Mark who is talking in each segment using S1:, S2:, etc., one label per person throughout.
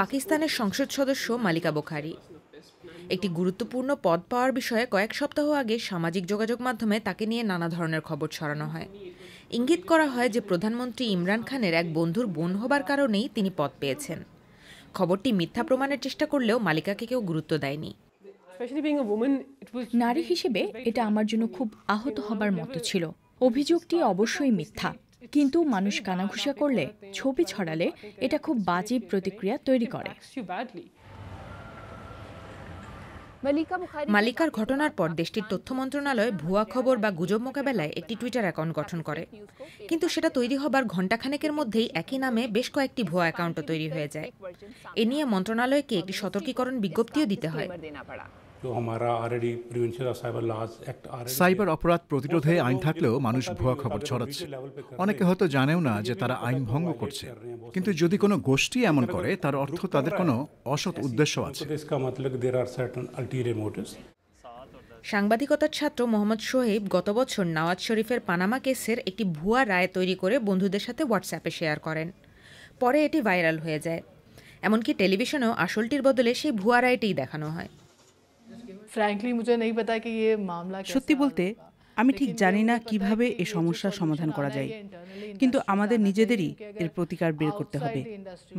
S1: পাকিস্তানের সংসদ সদস্য মালিকা বোখারি একটি গুরুত্বপূর্ণ পদ পাওয়ার বিষয়ে কয়েক সপ্তাহ আগে সামাজিক যোগাযোগ মাধ্যমে তাকে নিয়ে নানা ধরনের খবর ছড়ানো হয় ইঙ্গিত করা হয় যে প্রধানমন্ত্রী ইমরান খানের এক বন্ধুর বোন হবার কারণেই তিনি পদ পেয়েছেন খবরটি মিথ্যা প্রমাণের চেষ্টা করলেও মালিকাকে কেউ গুরুত্ব দেয়নি
S2: নারী হিসেবে এটা আমার জন্য খুব আহত হবার মতো ছিল অভিযোগটি অবশ্যই মিথ্যা কিন্তু মানুষ কানাঘুষা করলে ছবি ছড়ালে এটা খুব বাজে প্রতিক্রিয়া তৈরি করে
S1: মালিকার ঘটনার পর দেশটির তথ্য মন্ত্রণালয় ভুয়া খবর বা গুজব মোকাবেলায় একটি টুইটার অ্যাকাউন্ট গঠন করে কিন্তু সেটা তৈরি হবার ঘণ্টাখানেকের মধ্যেই একই নামে বেশ কয়েকটি ভুয়া অ্যাকাউন্টও তৈরি হয়ে যায় এ নিয়ে মন্ত্রণালয়কে একটি সতর্কীকরণ বিজ্ঞপ্তিও দিতে হয়
S2: সাইবার অপরাধ প্রতিরোধে আইন থাকলেও মানুষ ভুয়া খবর ছড়াচ্ছে অনেকে হয়তো জানেও না যে তারা আইন ভঙ্গ করছে কিন্তু যদি কোনো গোষ্ঠী এমন করে তার অর্থ তাদের কোনো অসৎ উদ্দেশ্য আছে
S1: সাংবাদিকতার ছাত্র মোহাম্মদ সোহেব গত বছর নওয়াজ শরীফের পানামা কেসের একটি ভুয়া রায় তৈরি করে বন্ধুদের সাথে হোয়াটসঅ্যাপে শেয়ার করেন পরে এটি ভাইরাল হয়ে যায় এমনকি টেলিভিশনেও আসলটির বদলে সেই ভুয়া রায়টিই দেখানো হয় সত্যি বলতে আমি
S2: ঠিক জানি না কিভাবে এ সমস্যার সমাধান করা যায় কিন্তু আমাদের নিজেদেরই এর প্রতিকার বের করতে হবে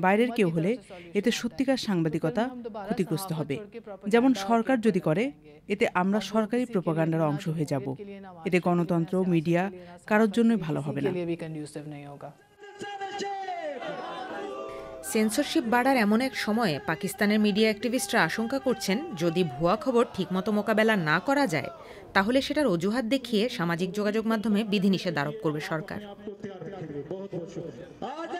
S2: বাইরের কেউ হলে এতে সত্যিকার সাংবাদিকতা ক্ষতিগ্রস্ত হবে যেমন সরকার যদি করে এতে আমরা সরকারি প্রোপাগান্ডার অংশ হয়ে যাব এতে গণতন্ত্র মিডিয়া কারোর জন্যই ভালো হবে না
S1: সেন্সরশিপ বাড়ার এমন এক সময়ে পাকিস্তানের মিডিয়া অ্যাক্টিভিস্টরা আশঙ্কা করছেন যদি ভুয়া খবর ঠিকমতো মোকাবেলা না করা যায় তাহলে সেটার অজুহাত দেখিয়ে সামাজিক যোগাযোগ মাধ্যমে বিধিনিষেধ আরোপ করবে
S2: সরকার